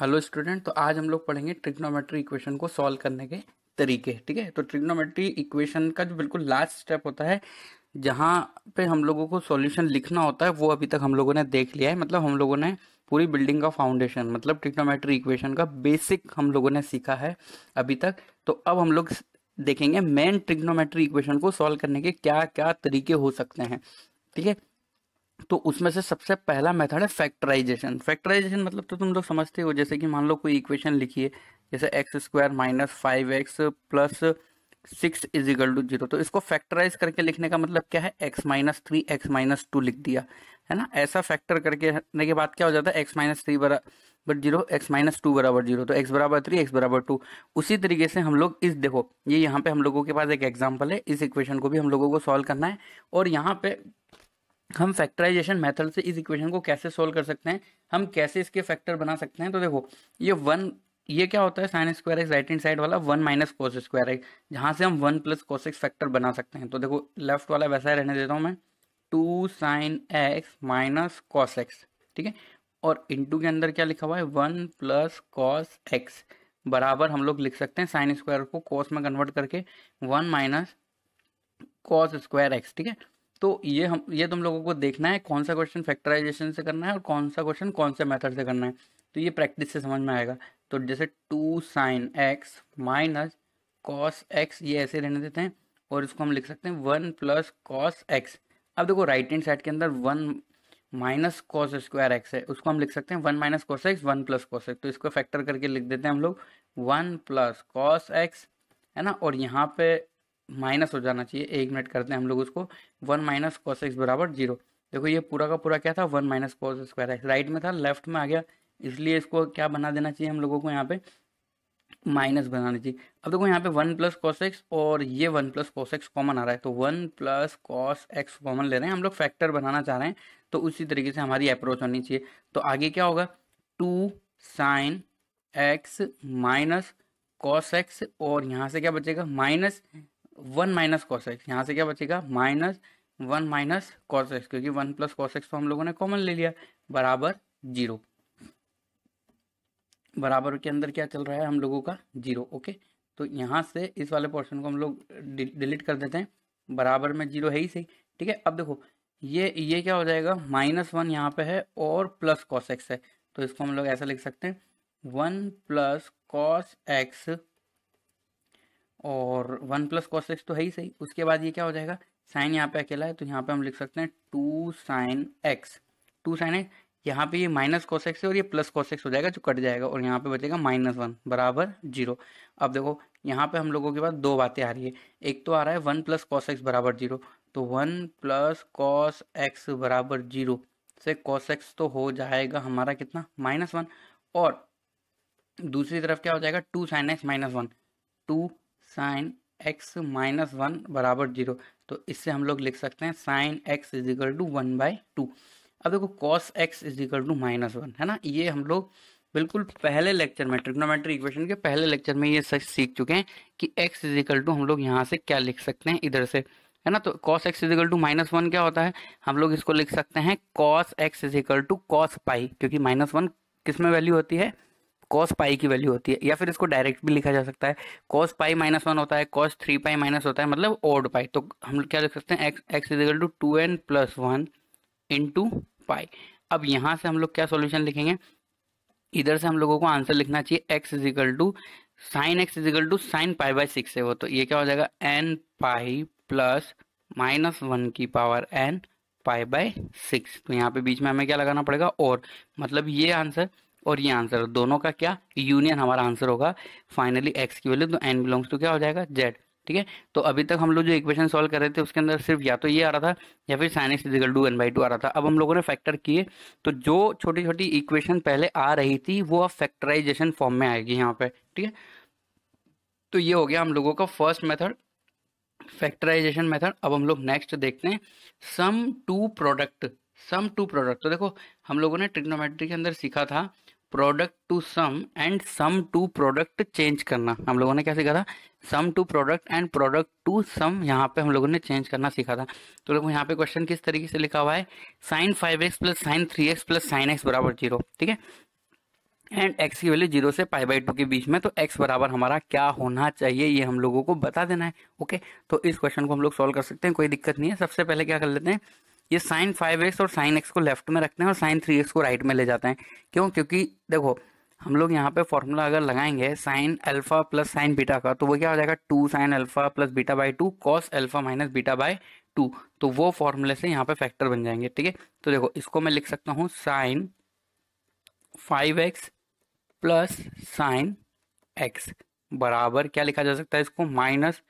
hello student तो आज हम लोग पढ़ेंगे ट्रिग्नोमेट्री इक्वेशन को सॉल्व करने के तरीके ठीक है तो ट्रिग्नोमेट्री इक्वेशन का जो बिल्कुल लास्ट स्टेप होता है जहाँ पे हम लोगों को सॉल्यूशन लिखना होता है वो अभी तक हम लोगों ने देख लिया है मतलब हम लोगों ने पूरी बिल्डिंग का फाउंडेशन मतलब ट्रिग्नोमेट्री इक्वेशन का बेसिक हम लोगों ने सीखा है अभी तक तो अब हम लोग देखेंगे मेन ट्रिग्नोमेट्री इक्वेशन को सॉल्व करने के क्या क्या तरीके हो सकते हैं ठीक है तो उसमें से सबसे पहला मेथड है फैक्टराइजेशन फैक्टराइजेशन मतलब तो तुम लोग समझते हो जैसे कि मान लो कोई इक्वेशन लिखिए जैसे x square minus five x plus six is equal to zero तो इसको फैक्टराइज करके लिखने का मतलब क्या है x minus three x minus two लिख दिया है ना ऐसा फैक्टर करके रखने के बाद क्या हो जाता है एक्स माइनस थ्री बराबर जीरो एक्स माइनस टू बराबर जीरो तो एक्स बराबर थ्री एक्स बराबर टू उसी तरीके से हम लोग इस देखो ये यहाँ पे हम लोगों के पास एक एग्जाम्पल है इस इक्वेशन को भी हम लोगों को सॉल्व करना है और यहाँ पे हम फैक्टराइजेशन मेथड से इस इक्वेशन को कैसे सोल्व कर सकते हैं हम कैसे इसके फैक्टर बना सकते हैं तो देखो ये वन ये क्या होता है sine square x right hand side वाला one minus cos square x जहाँ से हम one plus cos x factor बना सकते हैं तो देखो लेफ्ट वाला वैसा रहने देता हूँ मैं two sine x minus cos x ठीक है और इंटू के अंदर क्या लिखा हुआ है वन प्लस कॉस एक्स बराबर हम लोग लिख सकते हैं साइन स्क्वायर को कॉस में कन्वर्ट करके one minus cos square x ठीक है तो ये हम ये तुम लोगों को देखना है कौन सा क्वेश्चन फैक्टराइजेशन से करना है और कौन सा क्वेश्चन कौन से मेथड से करना है तो ये प्रैक्टिस से समझ में आएगा तो जैसे two sine x minus cos x ये ऐसे रहने देते हैं और इसको हम लिख सकते हैं वन प्लस कॉस एक्स अब देखो राइट हैंड साइड के अंदर one minus cos square x है उसको हम लिख सकते हैं one minus cos x one plus cos x तो इसको फैक्टर करके लिख देते हैं हम लोग वन प्लस कॉस एक्स है ना और यहाँ पे माइनस हो जाना चाहिए एक मिनट करते हैं हम लोग उसको वन माइनस कॉस एक्स बराबर जीरो देखो ये पूरा का पूरा क्या था one minus cos square x right में था लेफ्ट में आ गया इसलिए इसको क्या बना देना चाहिए हम लोगों को यहाँ पे माइनस बनाना चाहिए अब देखो यहाँ पे वन प्लस कॉस एक्स और ये one plus cos x common आ रहा है तो one plus cos x common ले रहे हैं हम लोग फैक्टर बनाना चाह रहे हैं तो उसी तरीके से हमारी अप्रोच होनी चाहिए तो आगे क्या होगा two sine x minus cos x और यहाँ से क्या बचेगा minus one minus cos x यहाँ से क्या बचेगा minus one minus cos x क्योंकि वन प्लस कॉस एक्स तो हम लोगों ने कॉमन ले लिया बराबर जीरो बराबर के अंदर क्या चल रहा है हम लोगों का जीरो ओके तो यहाँ से इस वाले पोर्शन को हम लोग डिलीट कर देते हैं बराबर में जीरो है ही सही ठीक है अब देखो ये ये क्या हो जाएगा माइनस वन यहाँ पे है और प्लस कॉस एक्स है तो इसको हम लोग ऐसा लिख सकते हैं वन प्लस कॉस एक्स और वन प्लस कॉस एक्स तो है ही सही उसके बाद ये क्या हो जाएगा साइन यहाँ पे अकेला है तो यहाँ पे हम लिख सकते हैं two sine x two sine x यहाँ पे ये माइनस कॉस एक्स है और ये प्लस कॉस एक्स हो जाएगा जो कट जाएगा और यहाँ पे बचेगा माइनस वन बराबर जीरो अब देखो यहाँ पे हम लोगों के पास दो बातें आ रही है एक तो आ रहा है वन प्लस कॉस एक्स बराबर जीरो तो वन प्लस कॉस एक्स बराबर जीरो से कॉस एक्स तो हो जाएगा हमारा कितना माइनस वन और दूसरी तरफ क्या हो जाएगा two sine x minus one two sine x minus one बराबर जीरो तो इससे हम लोग लिख सकते हैं sine x is equal to one by two अब देखो cos x is equal to minus one है ना ये हम लोग बिल्कुल पहले लेक्चर में ट्रिग्नोमेट्री इक्वेशन के पहले लेक्चर में ये सच सीख चुके हैं कि एक्स इज इक्वल टू हम लोग यहाँ से क्या लिख सकते हैं इधर से है ना तो cos x is equal to minus one क्या होता है हम लोग इसको लिख सकते हैं cos x is equal to cos pi क्योंकि माइनस वन किस में वैल्यू होती है कॉस पाई की वैल्यू होती है या फिर इसको डायरेक्ट भी लिखा जा सकता है कॉस पाई माइनस वन होता है कॉस थ्री पाई माइनस होता है मतलब ओड पाई तो हम क्या लिख सकते हैं x x is equal to two n plus one into pi अब यहाँ से हम लोग क्या सोल्यूशन लिखेंगे इधर से हम लोगों को आंसर लिखना चाहिए x is equal to sine x is equal to sine pi by six है वो तो ये क्या हो जाएगा n pi plus minus one की power n pi by six तो यहाँ पे बीच में हमें क्या लगाना पड़ेगा और मतलब ये आंसर और ये आंसर दोनों का क्या यूनियन हमारा आंसर होगा फाइनली एक्स की वैल्यू तो एन बिलोंग्स टू क्या हो जाएगा जेड ठीक है तो अभी तक हम लोग जो इक्वेशन सॉल्व कर रहे थे उसके अंदर सिर्फ या तो ये आ रहा था या फिर sine x is equal to n by two आ रहा था अब हम लोगों ने फैक्टर किए तो जो छोटी छोटी इक्वेशन पहले आ रही थी वो अब फैक्टराइजेशन फॉर्म में आएगी यहाँ पे ठीक है तो ये हो गया हम लोगों का फर्स्ट मेथड फैक्टराइजेशन मेथड अब हम लोग नेक्स्ट देखते हैं sum to product sum to product तो देखो हम लोगों ने ट्रिग्नोमेट्री के अंदर सीखा था product to sum and sum to product change करना हम लोगों ने क्या सीखा था sum to product and product to sum यहाँ पे हम लोगों ने चेंज करना सीखा था तो लोग यहाँ पे क्वेश्चन किस तरीके से लिखा हुआ है sine five x plus sine three x plus sine x बराबर जीरो ठीक है एंड x की वैल्यू जीरो से पाई बाई टू के बीच में तो x बराबर हमारा क्या होना चाहिए ये हम लोगों को बता देना है ओके तो इस क्वेश्चन को हम लोग सॉल्व कर सकते हैं कोई दिक्कत नहीं है सबसे पहले क्या कर लेते हैं ये साइन फाइव एक्स और साइन एक्स को लेफ्ट में रखते हैं और साइन थ्री एक्स को राइट में ले जाते हैं क्यों क्योंकि देखो हम लोग यहाँ पे फॉर्मूला अगर लगाएंगे sine alpha plus sine beta का तो वो क्या हो जाएगा two sine alpha plus beta by two cos alpha minus beta by two तो वो फॉर्मूले से यहाँ पे फैक्टर बन जाएंगे ठीक है तो देखो इसको मैं लिख सकता हूँ sine five x plus sine x बराबर क्या लिखा जा सकता है इसको माइनस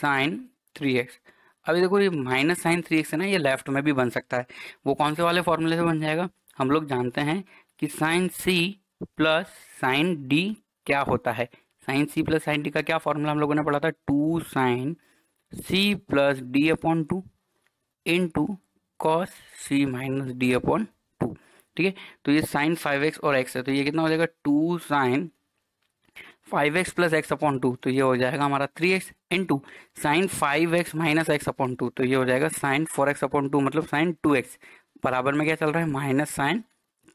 साइन थ्री एक्स अभी देखो ये माइनस साइन थ्री एक्स है ना ये लेफ्ट में भी बन सकता है वो कौन से वाले फॉर्मूले से बन जाएगा हम लोग जानते हैं कि sine C plus sine D क्या होता है sine C plus sine D का क्या फॉर्मूला हम लोगों ने पढ़ा था two sine C plus D upon two into cos C minus D upon two ठीक है तो ये साइन फाइव एक्स और एक्स है तो ये कितना हो जाएगा two sine five x plus x upon two तो ये हो जाएगा हमारा three x into sine five x minus x upon two तो ये हो जाएगा sine four x upon two मतलब साइन टू एक्स बराबर में क्या चल रहा है माइनस साइन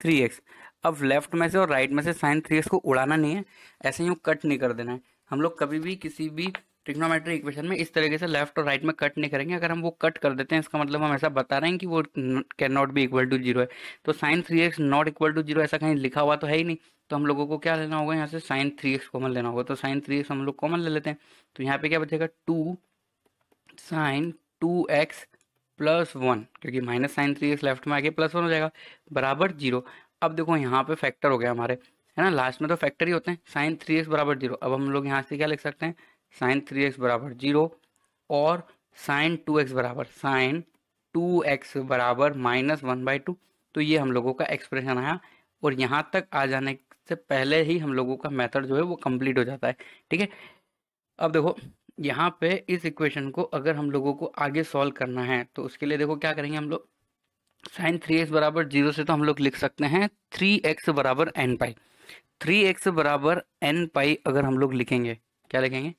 थ्री एक्स अब लेफ्ट में से और राइट में से साइन थ्री एक्स को उड़ाना नहीं है ऐसे ही कट नहीं कर देना है हम लोग कभी भी किसी भी ट्रिग्नोमेट्री इक्वेशन में इस तरीके से लेफ्ट और राइट में कट नहीं करेंगे अगर हम वो कट कर देते हैं इसका मतलब हम ऐसा बता रहे हैं कि वो कैन नॉट भी इक्वल टू जीरो है तो sine three x not equal to zero ऐसा कहीं लिखा हुआ तो है ही नहीं तो हम लोगों को क्या लेना होगा यहाँ से साइन थ्री एक्स कॉमन लेना होगा तो साइन थ्री एक्स हम लोग कॉमन ले लेते हैं तो यहाँ पे क्या बचेगा two sine two x plus one क्योंकि minus sine three x left में आके प्लस वन हो जाएगा बराबर जीरो अब देखो यहाँ पे फैक्टर हो गया हमारे है ना लास्ट में तो फैक्टर ही होते हैं साइन थ्री एक्स बराबर जीरो अब हम लोग यहाँ से क्या लिख सकते हैं साइन थ्री एक्स बराबर जीरो और साइन टू एक्स बराबर साइन टू एक्स बराबर माइनस वन बाई टू तो ये हम लोगों का एक्सप्रेशन आया और यहाँ तक आ जाने से पहले ही हम लोगों का मेथड जो है वो कंप्लीट हो जाता है ठीक है अब देखो यहाँ पे इस इक्वेशन को अगर हम लोगों को आगे सॉल्व करना है तो उसके लिए देखो क्या करेंगे हम लोग साइन थ्री एक्स बराबर जीरो से तो हम लोग लिख सकते हैं थ्री एक्स बराबर एन पाई थ्री एक्स बराबर एन पाई अगर हम लोग लिखेंगे क्या लिखेंगे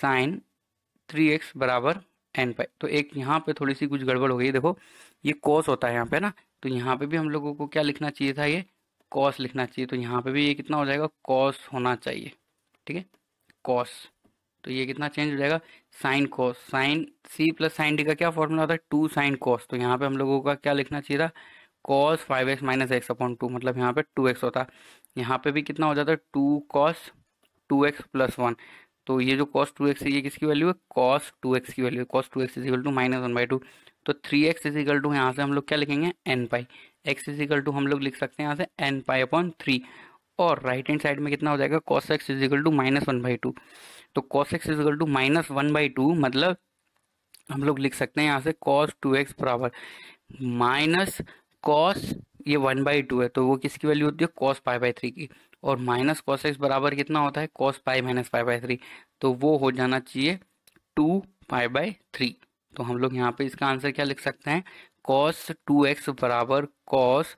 साइन थ्री एक्स बराबर एन पाई तो एक यहाँ पे थोड़ी सी कुछ गड़बड़ हो गई देखो ये कॉस होता है यहाँ पे ना तो यहाँ पे भी हम लोगों को क्या लिखना चाहिए था ये कॉस लिखना चाहिए तो यहाँ पे भी ये कितना हो जाएगा कॉस होना चाहिए ठीक है कॉस तो ये कितना चेंज हो जाएगा sine cos sine C plus sine D का क्या फॉर्मूला होता है टू साइन कॉस तो यहाँ पे हम लोगों का क्या लिखना चाहिए था cos five x minus x upon two मतलब यहाँ पे टू एक्स होता यहाँ पे भी कितना हो जाता है two cos two x plus one तो ये जो कॉस टू एक्स ये किसकी वैल्यू है कॉस टू एक्स की वैल्यू है cos two x is equal to minus one by two तो थ्री एक्स इजिकल टू यहाँ से हम लोग क्या लिखेंगे n pi x is equal to हम लोग लिख सकते हैं यहाँ से एन पाई अपॉन थ्री और राइट हैंड साइड में कितना हो जाएगा cos x is equal to minus one by two तो cos x is equal to minus one by two मतलब हम लोग लिख सकते हैं यहाँ से कॉस टू एक्स बराबर माइनस कॉस ये वन बाई टू है तो वो किसकी वैल्यू होती है कॉस फाइव बाई थ्री की और माइनस कॉस एक्स बराबर कितना होता है cos pi minus pi by three तो वो हो जाना चाहिए टू पाई बाई थ्री तो हम लोग यहाँ पे इसका आंसर क्या लिख सकते हैं कॉस टू एक्स बराबर cos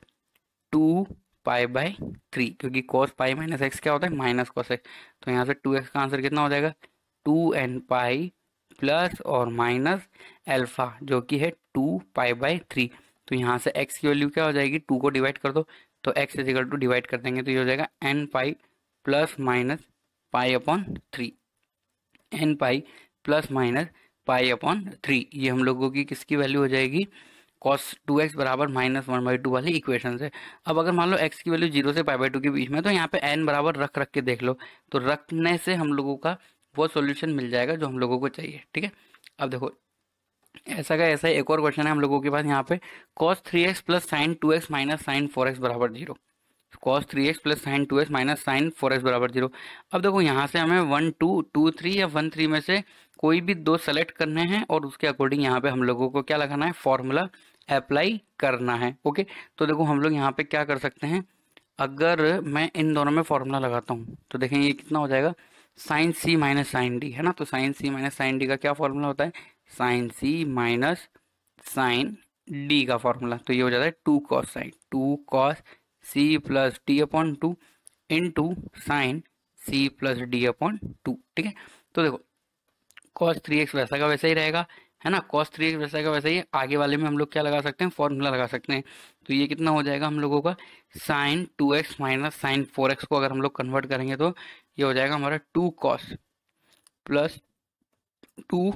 two pi by three क्योंकि कॉस पाई माइनस एक्स क्या होता है माइनस कॉस एक्स तो यहाँ से टू एक्स का आंसर कितना हो जाएगा टू एन पाई प्लस और माइनस एल्फा जो कि है टू पाई बाई थ्री तो यहाँ से एक्स की वैल्यू क्या हो जाएगी टू को डिवाइड कर दो तो एक्स इजिकल टू डिवाइड कर देंगे तो ये हो जाएगा n pi plus minus pi upon three n pi plus minus pi upon three ये हम लोगों की किसकी वैल्यू हो जाएगी कॉस टू एक्स बराबर माइनस वन बाई टू वाली इक्वेशन से अब अगर मान लो एक्स की वैल्यू जीरो से पाई बाई टू के बीच में तो यहाँ पे एन बराबर रख रख के देख लो तो रखने से हम लोगों का वो सॉल्यूशन मिल जाएगा जो हम लोगों को चाहिए ठीक है अब देखो ऐसा का ऐसा एक और क्वेश्चन है हम लोगों के पास यहाँ पे cos three x plus sine two x minus sine four x बराबर zero cos three x plus sine two x minus sine four x बराबर जीरो अब देखो यहाँ से हमें वन टू टू थ्री या वन थ्री में से कोई भी दो सेलेक्ट करने हैं और उसके अकॉर्डिंग यहाँ पे हम लोगों को क्या लगाना है फॉर्मूला अप्लाई करना है ओके तो देखो हम लोग यहाँ पे क्या कर सकते हैं अगर मैं इन दोनों में फॉर्मूला लगाता हूँ तो देखें ये कितना हो जाएगा sine C minus sine D है ना तो sine C minus sine D का क्या फॉर्मूला होता है sine C minus sine D का फॉर्मूला तो ये हो जाता है two cos sine two cos C plus D upon two into sine C plus D upon two ठीक है तो देखो कॉस थ्री एक्स वैसा का वैसा ही रहेगा है ना कॉस थ्री एक्स वैसा का वैसा ही आगे वाले में हम लोग क्या लगा सकते हैं फॉर्मूला लगा सकते हैं तो ये कितना हो जाएगा हम लोगों का sine two x minus sine four x को अगर हम लोग कन्वर्ट करेंगे तो ये हो जाएगा हमारा two cos plus two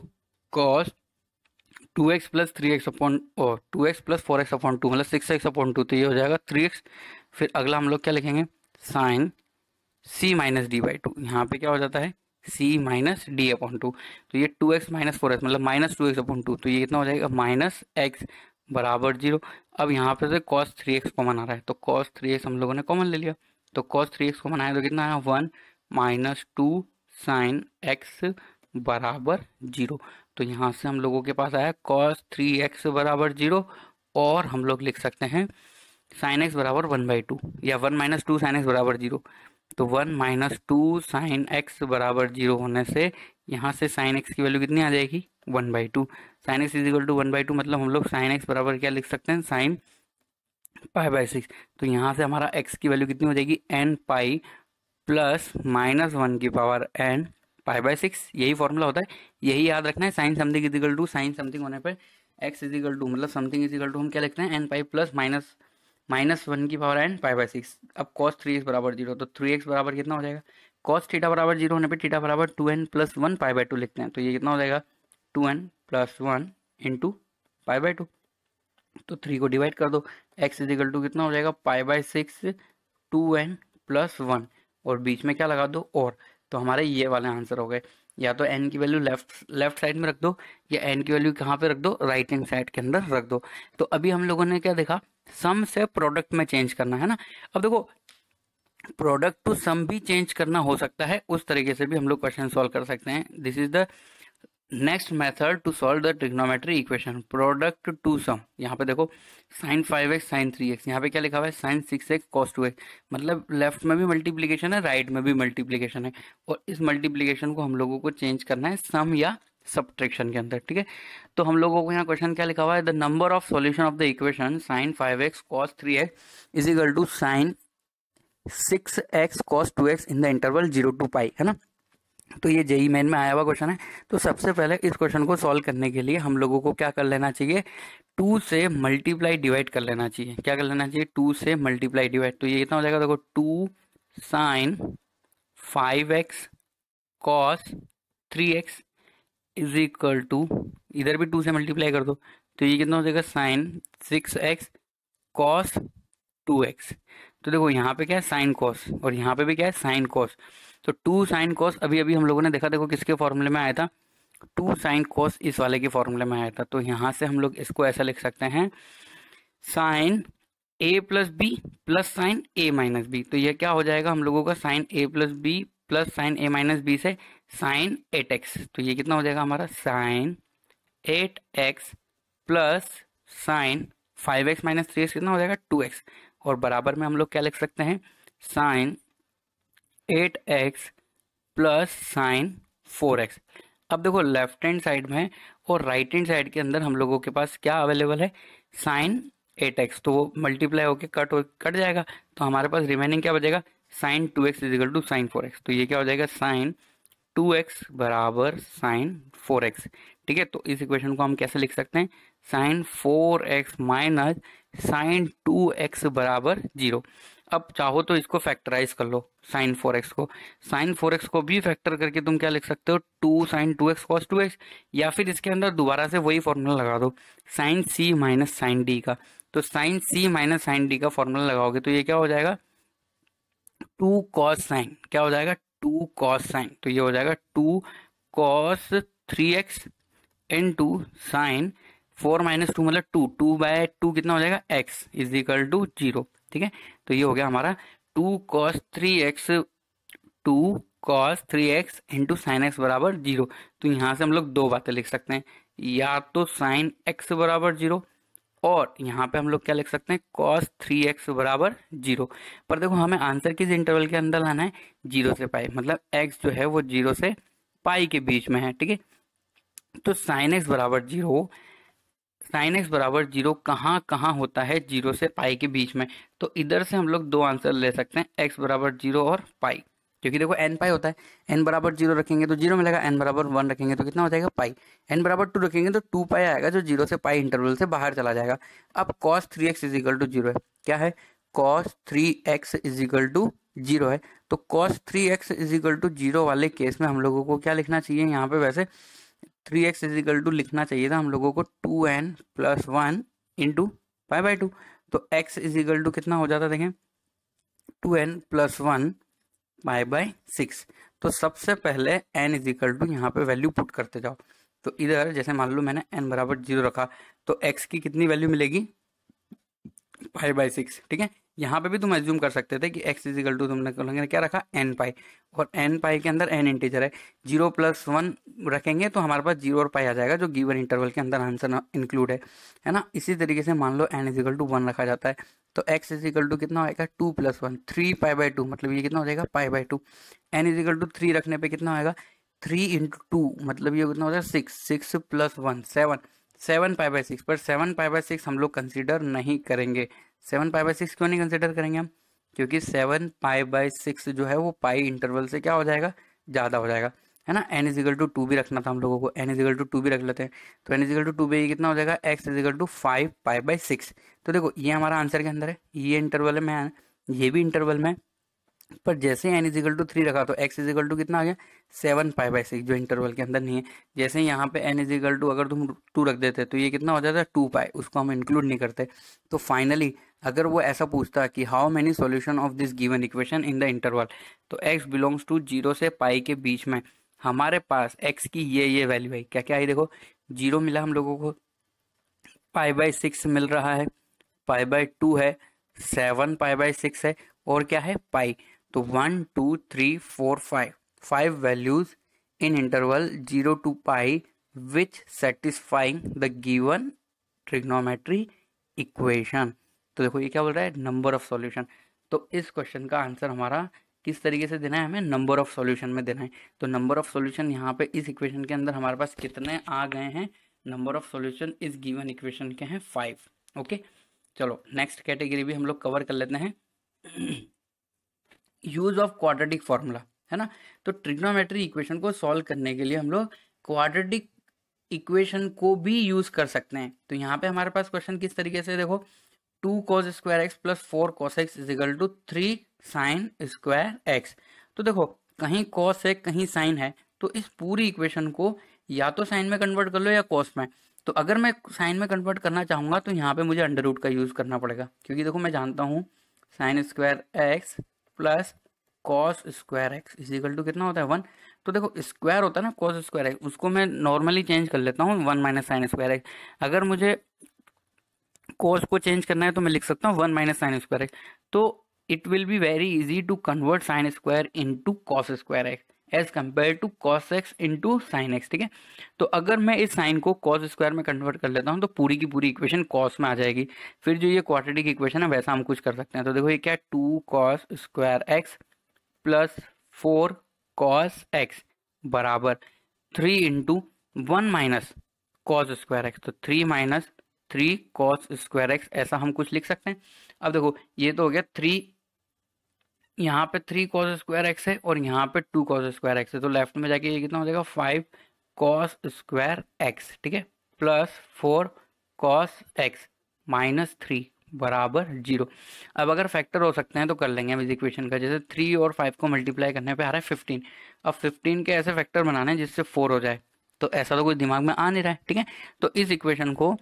cos two x plus three x upon और two x plus four x upon two मतलब सिक्स एक्स अपॉन टू तो ये हो जाएगा थ्री एक्स फिर अगला हम लोग क्या लिखेंगे sine C minus D by two यहाँ पर क्या हो जाता है C minus D upon two तो ये two x minus four x मतलब minus two x upon two तो ये कितना हो जाएगा माइनस एक्स बराबर जीरो अब यहाँ पे से कॉस थ्री एक्स कॉमन आ रहा है तो कॉस थ्री एक्स हम लोगों ने कॉमन ले लिया तो कॉस थ्री एक्स कॉमन आया तो कितना आया one minus two sine x बराबर जीरो तो यहाँ से हम लोगों के पास आया कॉस थ्री एक्स बराबर जीरो और हम लोग लिख सकते हैं साइन एक्स बराबर वन बाई टू या one minus two sine x बराबर जीरो तो one minus two sine x बराबर जीरो होने से यहाँ से साइन एक्स की वैल्यू कितनी आ जाएगी one by two sine x is equal to one by two मतलब हम लोग साइन एक्स बराबर क्या लिख सकते हैं साइन पाई बाई सिक्स तो यहाँ से हमारा एक्स की वैल्यू कितनी हो जाएगी n pi plus minus one की power n pi by six यही फॉर्मूला होता है यही याद रखना है sine something is equal to sine something होने पर एक्स इजिकल टू मतलब समथिंग इजिकल टू हम क्या लिखते हैं n pi plus minus minus one की power n pi by six अब कॉस थ्री एक्स बराबर जीरो तो थ्री एक्स बराबर कितना हो जाएगा कॉस थीटा बराबर जीरो होने पर थीटा बराबर two n plus one pi by two लिखते हैं तो ये कितना हो जाएगा two n plus one into pi by two तो थ्री को डिवाइड कर दो एक्स इजिकल टू कितना हो जाएगा pi by six two n plus one और बीच में क्या लगा दो और तो हमारे ये वाले आंसर हो गए या तो एन की वैल्यू लेफ्ट लेफ्ट साइड में रख दो या एन की वैल्यू कहाँ पे रख दो राइट हैंड साइड के अंदर रख दो तो अभी हम लोगों ने क्या देखा सम से प्रोडक्ट में चेंज करना है ना अब देखो प्रोडक्ट टू सम भी चेंज करना हो सकता है उस तरीके से भी हम लोग क्वेश्चन सॉल्व कर सकते हैं this is the next method to solve the trigonometry equation product to sum यहाँ पे देखो sine five x sine three x यहाँ पे क्या लिखा हुआ है sine six x cos two x मतलब लेफ्ट में भी मल्टीप्लीकेशन है राइट right में भी मल्टीप्लीकेशन है और इस मल्टीप्लीकेशन को हम लोगों को चेंज करना है सम या सब्ट्रेक्शन के अंदर ठीक है तो हम लोगों को यहाँ क्वेश्चन क्या लिखा हुआ है the number of solution of the equation sine five x cos three x is equal to sine six x cos two x in the interval zero to pi है ना तो ये जेई मेन में आया हुआ क्वेश्चन है तो सबसे पहले इस क्वेश्चन को सॉल्व करने के लिए हम लोगों को क्या कर लेना चाहिए टू से मल्टीप्लाई डिवाइड कर लेना चाहिए क्या कर लेना चाहिए टू से मल्टीप्लाई डिवाइड तो ये कितना हो जाएगा देखो two sine five x cos three x is equal to इधर भी टू से मल्टीप्लाई कर दो तो ये कितना हो जाएगा sine six x cos two x तो देखो यहाँ पे क्या है साइन कॉस और यहाँ पे भी क्या है साइन कॉस तो टू साइन कॉस अभी अभी हम लोगों ने देखा देखो किसके फॉर्मूले में आया था टू साइन कॉस इस वाले के फॉर्मूले में आया था तो यहाँ से हम लोग इसको ऐसा लिख सकते हैं sine A plus B plus sine A minus B तो यह क्या हो जाएगा हम लोगों का sine A plus B plus sine A minus B से साइन एट एक्स तो ये कितना हो जाएगा हमारा sine eight x plus sine five x minus three x कितना हो जाएगा टू एक्स और बराबर में हम लोग क्या लिख सकते हैं sine eight x plus sine four x अब देखो लेफ्ट हैंड साइड में और राइट हैंड साइड के अंदर हम लोगों के पास क्या अवेलेबल है साइन एट एक्स तो वो मल्टीप्लाई होकर कट हो कट जाएगा तो हमारे पास रिमेनिंग क्या बचेगा sine two x is equal to sine four x तो ये क्या हो जाएगा साइन टू एक्स बराबर साइन फोर एक्स ठीक है तो इस इक्वेशन को हम कैसे लिख सकते हैं sine four x minus sine two x बराबर जीरो अब चाहो तो इसको फैक्टराइज कर लो साइन फोर एक्स को साइन फोर एक्स को भी फैक्टर करके तुम क्या लिख सकते हो two sine two x cos two x या फिर इसके अंदर दोबारा से वही फॉर्मूला लगा दो sine C minus sine D का तो sine C minus sine D का फॉर्मूला लगाओगे तो ये क्या हो जाएगा टू कॉस साइन क्या हो जाएगा टू कॉस साइन तो ये हो जाएगा two cos three x into sine four minus two मतलब टू टू बाय टू कितना हो जाएगा x is equal to zero ठीक है तो ये हो गया हमारा two cos three x two cos three x into sine x बराबर जीरो तो यहाँ से हम लोग दो बातें लिख सकते हैं या तो साइन एक्स बराबर जीरो और यहाँ पे हम लोग क्या लिख सकते हैं कॉस थ्री एक्स बराबर जीरो पर देखो हमें आंसर किस इंटरवल के अंदर लाना है जीरो से पाई मतलब एक्स जो है वो जीरो से पाई के बीच में है ठीक है तो साइन एक्स बराबर जीरो साइन एक्स बराबर जीरो कहाँ कहाँ होता है जीरो से पाई के बीच में तो इधर से हम लोग दो आंसर ले सकते हैं एक्स बराबर जीरो और पाई क्योंकि देखो एन पाई होता है एन बराबर जीरो रखेंगे तो जीरो मिलेगा एन बराबर वन रखेंगे तो कितना हो जाएगा पाई एन बराबर टू रखेंगे तो टू पाई आएगा जो जीरो से पाई इंटरवल से बाहर चला जाएगा अब cos three x is equal to zero है क्या है cos three x is equal to zero है तो cos three x is equal to zero वाले केस में हम लोगों को क्या लिखना चाहिए यहाँ पे वैसे three x is equal to लिखना चाहिए था हम लोगों को two n plus one into pi by two तो x इज इक्वल टू कितना हो जाता है देखें two n plus one pi by six तो सबसे पहले n इज इक्वल टू यहाँ पे वैल्यू पुट करते जाओ तो इधर जैसे मान लो मैंने n बराबर जीरो रखा तो x की कितनी वैल्यू मिलेगी पाई बाई सिक्स ठीक है यहाँ पे भी तुम एज्यूम कर सकते थे कि एक्स इजिकल टू तुमने क्या रखा एन पाई और एन पाई के अंदर एन इंटीजर है जीरो प्लस वन रखेंगे तो हमारे पास जीरो और पाई आ जाएगा जो गिवन इंटरवल के अंदर आंसर इंक्लूड है है ना इसी तरीके से मान लो एन इजिकल टू वन रखा जाता है तो एक्स इजिकल टू कितना होएगा two plus one three pi by two मतलब ये कितना हो जाएगा pi by two n equal to three रखने पर कितना होगा थ्री इंटू टू मतलब ये कितना हो जाएगा six six plus one seven seven pi by six पर सेवन पाई बाई सिक्स हम लोग कंसिडर नहीं करेंगे सेवन पाई बाई सिक्स क्यों नहीं कंसिडर करेंगे हम क्योंकि सेवन पाई बाई सिक्स जो है वो पाई इंटरवल से क्या हो जाएगा ज़्यादा हो जाएगा है ना एन इजिकल टू टू भी रखना था हम लोगों को एन इजिकल टू टू भी रख लेते हैं तो एन इजिकल टू टू भी कितना हो जाएगा x is equal to five pi by six तो देखो ये हमारा आंसर के अंदर है ये इंटरवल में है ये भी इंटरवल में पर जैसे एन इजिकल टू थ्री रखा तो एक्स इजिकल टू कितना आ गया सेवन पाई बाई सिक्स जो इंटरवल के अंदर नहीं है जैसे यहाँ पे एन इजिकल टू अगर तुम टू रख देते तो ये कितना हो जाता है टू पाई उसको हम इंक्लूड नहीं करते तो फाइनली अगर वो ऐसा पूछता कि how many solution of this given equation in the interval तो एक्स बिलोंग्स टू जीरो से पाई के बीच में हमारे पास एक्स की ये ये वैल्यू है क्या क्या आई देखो जीरो मिला हम लोगों को पाई बाई सिक्स मिल रहा है पाई बाई टू है सेवन पाई बाई सिक्स है और क्या है पाई तो one two three four five five values in interval zero to pi which satisfying the given trigonometry equation तो देखो ये क्या बोल रहा है नंबर ऑफ सॉल्यूशन तो इस क्वेश्चन का आंसर हमारा किस तरीके से देना है हमें नंबर ऑफ सॉल्यूशन में देना है तो नंबर ऑफ सॉल्यूशन यहाँ पे इस इक्वेशन के अंदर हमारे पास कितने आ गए हैं नंबर ऑफ सॉल्यूशन इस गिवन इक्वेशन के हैं फाइव ओके चलो नेक्स्ट कैटेगरी भी हम लोग कवर कर लेते हैं यूज ऑफ क्वाड्रेटिक फॉर्मूला है ना तो ट्रिग्नोमेट्री इक्वेशन को सॉल्व करने के लिए हम लोग क्वाड्रेटिक इक्वेशन को भी यूज कर सकते हैं तो यहाँ पे हमारे पास क्वेश्चन किस तरीके से देखो two cos square x plus four cos x is equal to three sine square x तो देखो कहीं कॉस है कहीं साइन है तो इस पूरी इक्वेशन को या तो साइन में कन्वर्ट कर लो या कॉस में तो अगर मैं साइन में कन्वर्ट करना चाहूँगा तो यहाँ पे मुझे अंडर रूट का यूज़ करना पड़ेगा क्योंकि देखो मैं जानता हूँ sine square x plus cos square x is equal to कितना होता है वन तो देखो स्क्वायर होता है ना कॉस स्क्वायर एक्स उसको मैं नॉर्मली चेंज कर लेता हूँ one minus sine square x अगर मुझे कोस को चेंज करना है तो मैं लिख सकता हूँ one minus sine square x तो it will be very easy to convert sine square to cos square x as compare to cos x into sine x ठीक है तो अगर मैं इस साइन को कॉस स्क्वायर में कन्वर्ट कर लेता हूँ तो पूरी की पूरी इक्वेशन कॉस में आ जाएगी फिर जो ये क्वाड्रेटिक इक्वेशन है वैसा हम कुछ कर सकते हैं तो देखो ये क्या two cos square x plus four cos x बराबर three into one minus cos square x तो three minus three cos square x ऐसा हम कुछ लिख सकते हैं अब देखो ये तो हो गया थ्री यहाँ पे थ्री कॉस स्क्वायर एक्स है और यहाँ पे टू कॉस स्क्वायर एक्स है तो लेफ्ट में जाके ये कितना हो जाएगा फाइव कॉस स्क्वायर एक्स ठीक है plus four cos x minus three बराबर जीरो अब अगर फैक्टर हो सकते हैं तो कर लेंगे हम इस इक्वेशन का जैसे थ्री और फाइव को मल्टीप्लाई करने पे आ रहा है फिफ्टीन अब फिफ्टीन के ऐसे फैक्टर बनाने हैं जिससे फोर हो जाए तो ऐसा तो कुछ दिमाग में आ नहीं रहा है ठीक है तो इस इक्वेशन को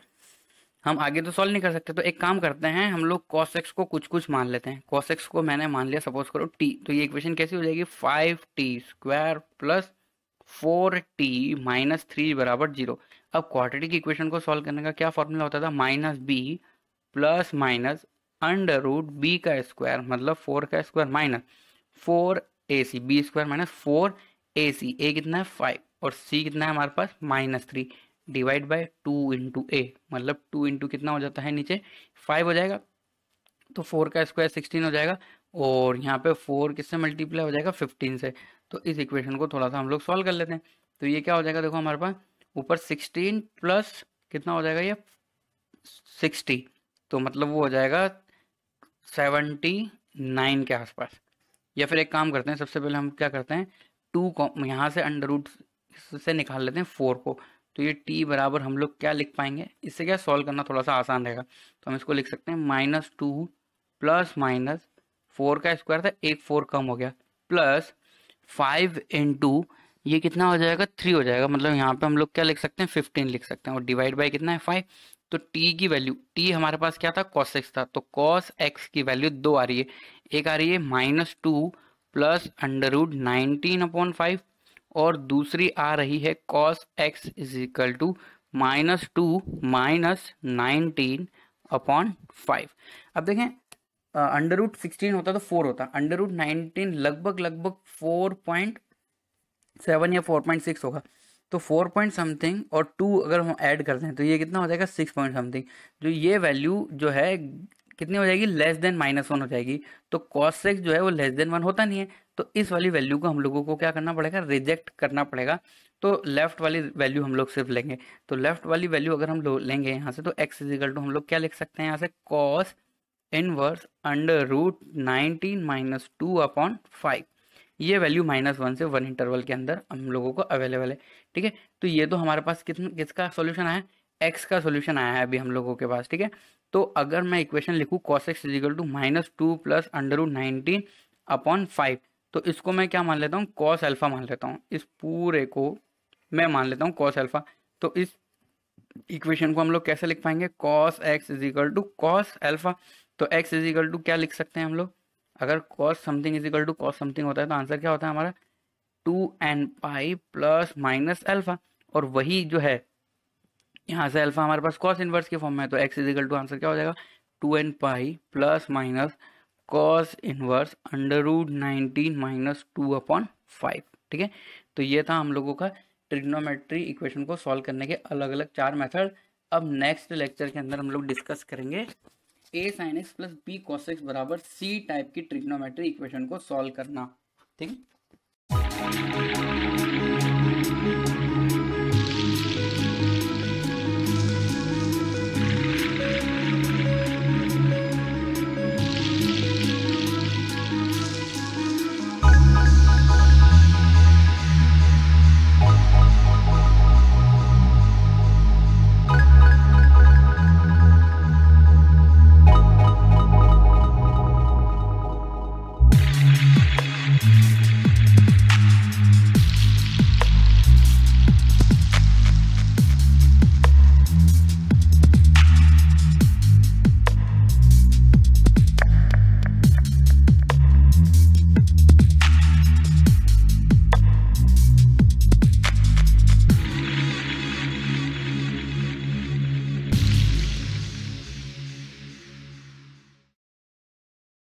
हम आगे तो सॉल्व नहीं कर सकते तो एक काम करते हैं हम लोग कॉस एक्स को कुछ कुछ मान लेते हैं कॉस एक्स को मैंने मान लिया सपोज करो टी तो ये इक्वेशन कैसी हो जाएगी five t square plus four t minus three बराबर जीरो अब क्वाड्रेटिक इक्वेशन को सॉल्व करने का क्या फॉर्मूला होता था minus b plus minus under root b का स्क्वायर मतलब फोर का square minus four a c b square minus four a c a कितना है फाइव और सी कितना है हमारे पास minus three divide by two into a मतलब टू इंटू कितना हो जाता है नीचे फाइव हो जाएगा तो फोर का स्क्वायर सिक्सटीन हो जाएगा और यहाँ पे फोर किससे मल्टीप्लाई हो जाएगा फिफ्टीन से तो इस इक्वेशन को थोड़ा सा हम लोग सॉल्व कर लेते हैं तो ये क्या हो जाएगा देखो हमारे पास ऊपर सिक्सटीन प्लस कितना हो जाएगा ये सिक्सटी तो मतलब वो हो जाएगा सेवेंटी नाइन के आसपास या फिर एक काम करते हैं सबसे पहले हम क्या करते हैं टू को यहाँ से अंडर रूट से निकाल लेते हैं फोर को तो ये टी बराबर हम लोग क्या लिख पाएंगे इससे क्या सॉल्व करना थोड़ा सा आसान रहेगा तो हम इसको लिख सकते हैं minus two plus minus four का स्क्वायर था एक फोर कम हो गया प्लस फाइव इन टू ये कितना हो जाएगा थ्री हो जाएगा मतलब यहाँ पे हम लोग क्या लिख सकते हैं फिफ्टीन लिख सकते हैं और डिवाइड बाई कितना है फाइव तो टी की वैल्यू टी हमारे पास क्या था कॉस एक्स था तो कॉस एक्स की वैल्यू दो आ रही है एक आ रही है minus two plus under root nineteen upon five और दूसरी आ रही है cos x is equal to minus two minus nineteen upon five अब देखें अंडर रूट सिक्सटीन होता तो फोर होता अंडर रूट नाइनटीन लगभग लगभग फोर पॉइंट सेवन या फोर पॉइंट सिक्स होगा तो फोर पॉइंट समथिंग और टू अगर हम ऐड करते हैं तो ये कितना हो जाएगा सिक्स पॉइंट समथिंग जो ये वैल्यू जो है कितनी हो जाएगी लेस देन माइनस वन हो जाएगी तो कॉस सेक्स जो है वो लेस देन वन होता नहीं है तो इस वाली वैल्यू को हम लोगों को क्या करना पड़ेगा रिजेक्ट करना पड़ेगा तो लेफ्ट वाली वैल्यू हम लोग सिर्फ लेंगे तो लेफ्ट वाली वैल्यू अगर हम लोग लेंगे यहाँ से तो एक्स इजिकल टू हम लोग क्या लिख सकते हैं यहाँ से cos inverse under root nineteen minus two upon five ये वैल्यू माइनस वन से वन इंटरवल के अंदर हम लोगों को अवेलेबल है ठीक है तो ये तो हमारे पास कितना किसका सोल्यूशन आया एक्स का सोल्यूशन आया है अभी हम लोगों के पास ठीक है तो अगर मैं इक्वेशन लिखूँ cos x is equal to minus two plus under root nineteen upon five तो इसको मैं क्या मान लेता हूँ कॉस अल्फ़ा मान लेता हूँ इस पूरे को मैं मान लेता हूँ कॉस अल्फ़ा तो इस इक्वेशन को हम लोग कैसे लिख पाएंगे cos x is equal to cos alpha तो एक्स इजिकल टू क्या लिख सकते हैं हम लोग अगर cos something is equal to cos something होता है तो आंसर क्या होता है हमारा two n pi plus minus alpha और वही जो है यहाँ से अल्फा हमारे पास कॉस इनवर्स के फॉर्म में है तो एक्स इजिकल टू आंसर क्या हो जाएगा two n pi plus minus cos inverse under root nineteen minus two upon five ठीक है तो ये था हम लोगों का ट्रिग्नोमेट्री इक्वेशन को सॉल्व करने के अलग अलग चार मेथड अब नेक्स्ट लेक्चर के अंदर हम लोग डिस्कस करेंगे a sine x plus b cos x बराबर सी टाइप की ट्रिग्नोमेट्री इक्वेशन को सॉल्व करना ठीक है